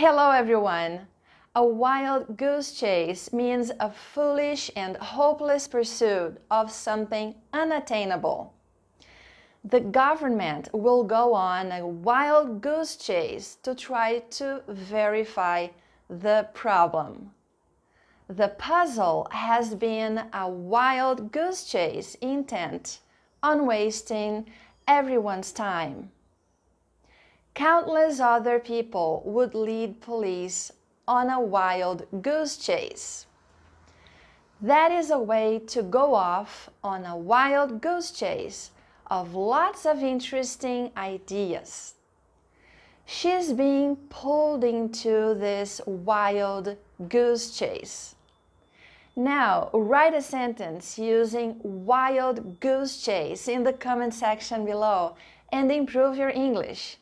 Hello everyone! A wild goose chase means a foolish and hopeless pursuit of something unattainable. The government will go on a wild goose chase to try to verify the problem. The puzzle has been a wild goose chase intent on wasting everyone's time countless other people would lead police on a wild goose chase. That is a way to go off on a wild goose chase of lots of interesting ideas. She's being pulled into this wild goose chase. Now, write a sentence using wild goose chase in the comment section below and improve your English.